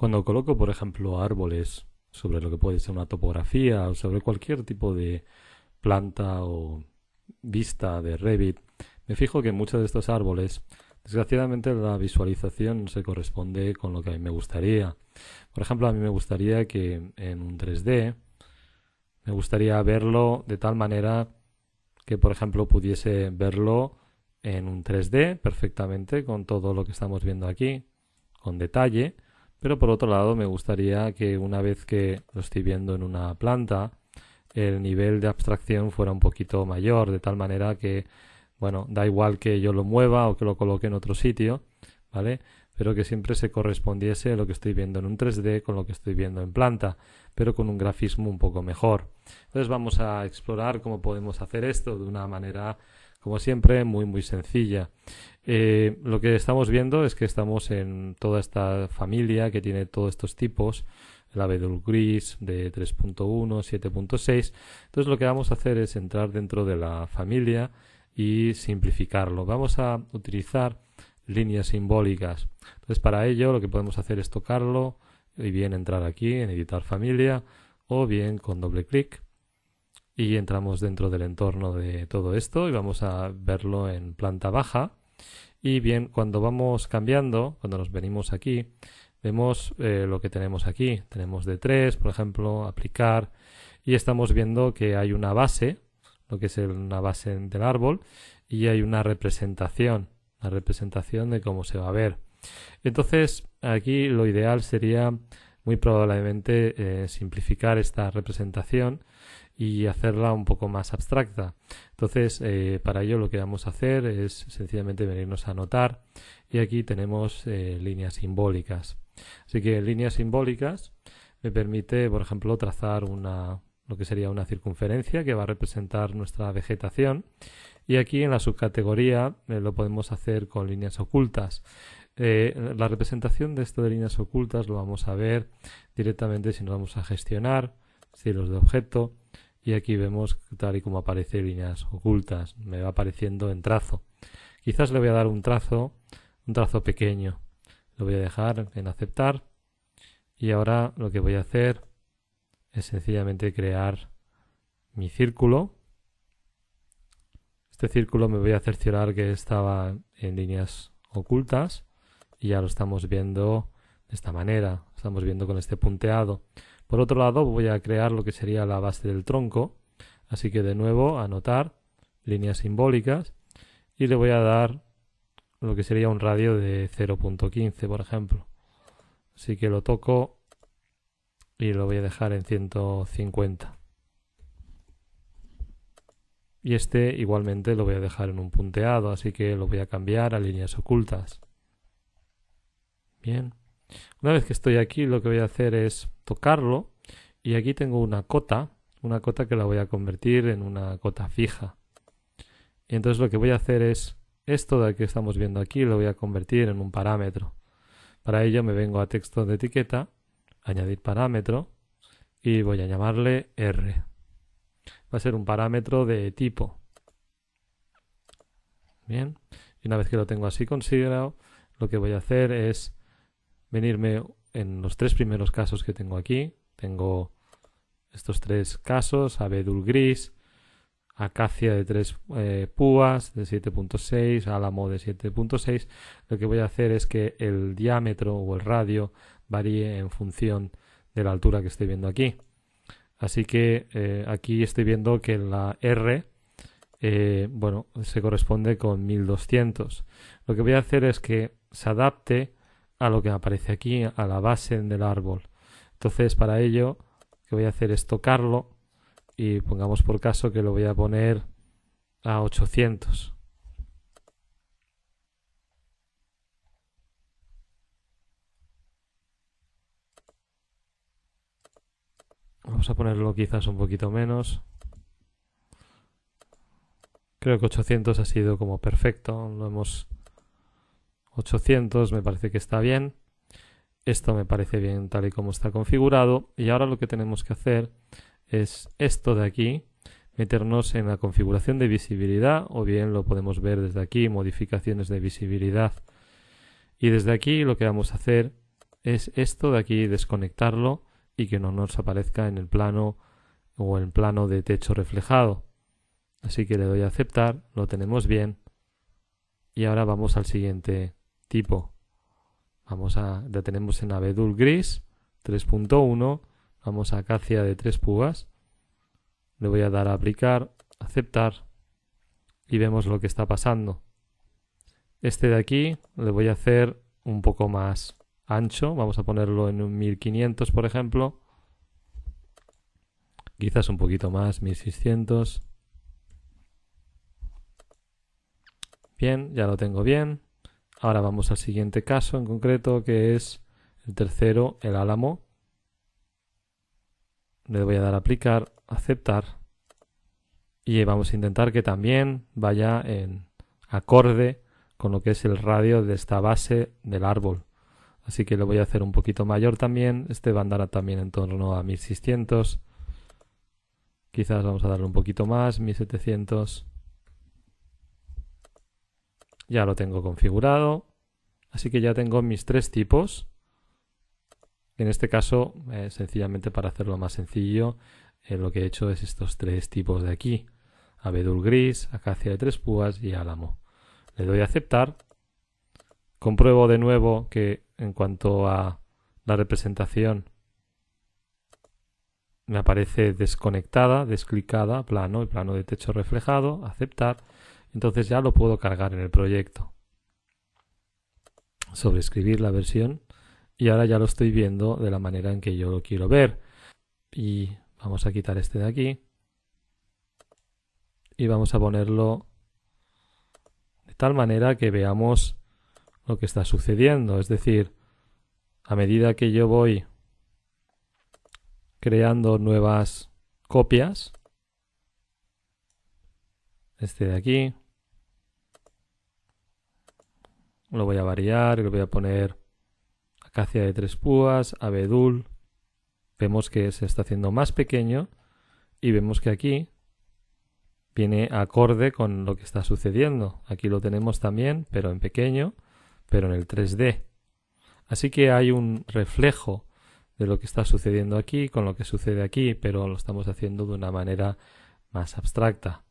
Cuando coloco, por ejemplo, árboles sobre lo que puede ser una topografía o sobre cualquier tipo de planta o vista de Revit, me fijo que muchos de estos árboles, desgraciadamente la visualización no se corresponde con lo que a mí me gustaría. Por ejemplo, a mí me gustaría que en un 3D me gustaría verlo de tal manera que, por ejemplo, pudiese verlo en un 3D perfectamente con todo lo que estamos viendo aquí, con detalle, pero por otro lado, me gustaría que una vez que lo estoy viendo en una planta, el nivel de abstracción fuera un poquito mayor, de tal manera que, bueno, da igual que yo lo mueva o que lo coloque en otro sitio, ¿vale? Pero que siempre se correspondiese lo que estoy viendo en un 3D con lo que estoy viendo en planta, pero con un grafismo un poco mejor. Entonces vamos a explorar cómo podemos hacer esto de una manera como siempre, muy, muy sencilla. Eh, lo que estamos viendo es que estamos en toda esta familia que tiene todos estos tipos, el abedul gris de 3.1, 7.6. Entonces lo que vamos a hacer es entrar dentro de la familia y simplificarlo. Vamos a utilizar líneas simbólicas. Entonces para ello lo que podemos hacer es tocarlo y bien entrar aquí en editar familia o bien con doble clic y entramos dentro del entorno de todo esto y vamos a verlo en planta baja. Y bien, cuando vamos cambiando, cuando nos venimos aquí, vemos eh, lo que tenemos aquí. Tenemos D3, por ejemplo, aplicar y estamos viendo que hay una base, lo que es una base del árbol, y hay una representación, la representación de cómo se va a ver. Entonces, aquí lo ideal sería muy probablemente eh, simplificar esta representación y hacerla un poco más abstracta. Entonces, eh, para ello lo que vamos a hacer es sencillamente venirnos a anotar y aquí tenemos eh, líneas simbólicas. Así que líneas simbólicas me permite, por ejemplo, trazar una, lo que sería una circunferencia que va a representar nuestra vegetación y aquí en la subcategoría lo podemos hacer con líneas ocultas. Eh, la representación de esto de líneas ocultas lo vamos a ver directamente si nos vamos a gestionar, estilos de objeto, y aquí vemos tal y como aparece líneas ocultas, me va apareciendo en trazo. Quizás le voy a dar un trazo, un trazo pequeño, lo voy a dejar en aceptar y ahora lo que voy a hacer es sencillamente crear mi círculo. Este círculo me voy a cerciorar que estaba en líneas ocultas y ya lo estamos viendo de esta manera, estamos viendo con este punteado. Por otro lado voy a crear lo que sería la base del tronco, así que de nuevo anotar líneas simbólicas y le voy a dar lo que sería un radio de 0.15 por ejemplo. Así que lo toco y lo voy a dejar en 150. Y este igualmente lo voy a dejar en un punteado, así que lo voy a cambiar a líneas ocultas. Bien. Una vez que estoy aquí, lo que voy a hacer es tocarlo y aquí tengo una cota, una cota que la voy a convertir en una cota fija. Y entonces lo que voy a hacer es esto de que estamos viendo aquí, lo voy a convertir en un parámetro. Para ello me vengo a texto de etiqueta, añadir parámetro y voy a llamarle R. Va a ser un parámetro de tipo. Bien, y una vez que lo tengo así considerado, lo que voy a hacer es venirme en los tres primeros casos que tengo aquí. Tengo estos tres casos, abedul gris, acacia de tres eh, púas de 7.6, álamo de 7.6. Lo que voy a hacer es que el diámetro o el radio varíe en función de la altura que estoy viendo aquí. Así que eh, aquí estoy viendo que la R eh, bueno, se corresponde con 1200. Lo que voy a hacer es que se adapte a lo que aparece aquí, a la base del árbol. Entonces, para ello, lo que voy a hacer es tocarlo y pongamos por caso que lo voy a poner a 800. Vamos a ponerlo quizás un poquito menos. Creo que 800 ha sido como perfecto, lo hemos 800 me parece que está bien. Esto me parece bien tal y como está configurado. Y ahora lo que tenemos que hacer es esto de aquí, meternos en la configuración de visibilidad o bien lo podemos ver desde aquí, modificaciones de visibilidad. Y desde aquí lo que vamos a hacer es esto de aquí, desconectarlo y que no nos aparezca en el plano o en el plano de techo reflejado. Así que le doy a aceptar, lo tenemos bien y ahora vamos al siguiente tipo. Vamos a, ya tenemos en abedul gris 3.1, vamos a acacia de tres pugas. le voy a dar a aplicar, aceptar y vemos lo que está pasando. Este de aquí le voy a hacer un poco más ancho, vamos a ponerlo en un 1500 por ejemplo, quizás un poquito más, 1600. Bien, ya lo tengo bien. Ahora vamos al siguiente caso en concreto, que es el tercero, el álamo. Le voy a dar a aplicar, aceptar. Y vamos a intentar que también vaya en acorde con lo que es el radio de esta base del árbol. Así que lo voy a hacer un poquito mayor también. Este va a andar también en torno a 1600. Quizás vamos a darle un poquito más, 1700. Ya lo tengo configurado. Así que ya tengo mis tres tipos. En este caso, eh, sencillamente para hacerlo más sencillo, eh, lo que he hecho es estos tres tipos de aquí. Abedul gris, acacia de tres púas y álamo. Le doy a aceptar. Compruebo de nuevo que en cuanto a la representación me aparece desconectada, desclicada, plano y plano de techo reflejado, aceptar entonces ya lo puedo cargar en el proyecto. Sobrescribir la versión y ahora ya lo estoy viendo de la manera en que yo lo quiero ver. Y vamos a quitar este de aquí y vamos a ponerlo de tal manera que veamos lo que está sucediendo. Es decir, a medida que yo voy creando nuevas copias, este de aquí, Lo voy a variar, y lo voy a poner acacia de tres púas, abedul. Vemos que se está haciendo más pequeño y vemos que aquí viene acorde con lo que está sucediendo. Aquí lo tenemos también, pero en pequeño, pero en el 3D. Así que hay un reflejo de lo que está sucediendo aquí con lo que sucede aquí, pero lo estamos haciendo de una manera más abstracta.